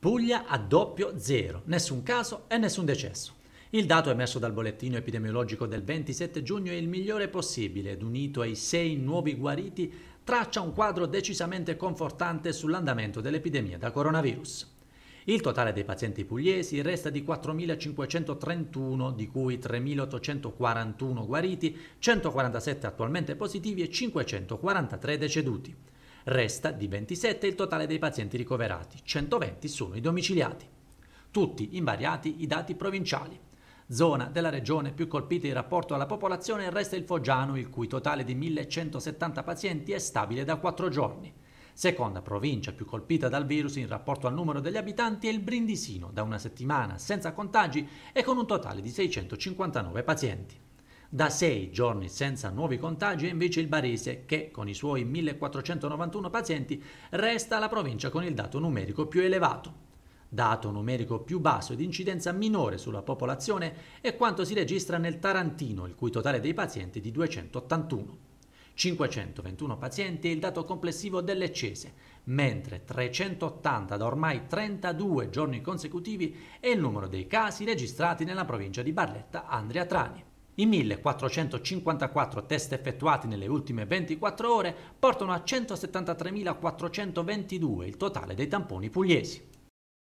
Puglia a doppio zero, nessun caso e nessun decesso. Il dato emerso dal bollettino epidemiologico del 27 giugno è il migliore possibile ed unito ai sei nuovi guariti traccia un quadro decisamente confortante sull'andamento dell'epidemia da coronavirus. Il totale dei pazienti pugliesi resta di 4.531, di cui 3.841 guariti, 147 attualmente positivi e 543 deceduti. Resta di 27 il totale dei pazienti ricoverati, 120 sono i domiciliati. Tutti invariati i dati provinciali. Zona della regione più colpita in rapporto alla popolazione resta il Foggiano, il cui totale di 1170 pazienti è stabile da 4 giorni. Seconda provincia più colpita dal virus in rapporto al numero degli abitanti è il Brindisino, da una settimana senza contagi e con un totale di 659 pazienti. Da sei giorni senza nuovi contagi è invece il Barese che, con i suoi 1491 pazienti, resta la provincia con il dato numerico più elevato. Dato numerico più basso ed incidenza minore sulla popolazione è quanto si registra nel Tarantino, il cui totale dei pazienti è di 281. 521 pazienti è il dato complessivo delle Cese, mentre 380 da ormai 32 giorni consecutivi è il numero dei casi registrati nella provincia di Barletta-Andria-Trani. I 1454 test effettuati nelle ultime 24 ore portano a 173.422 il totale dei tamponi pugliesi.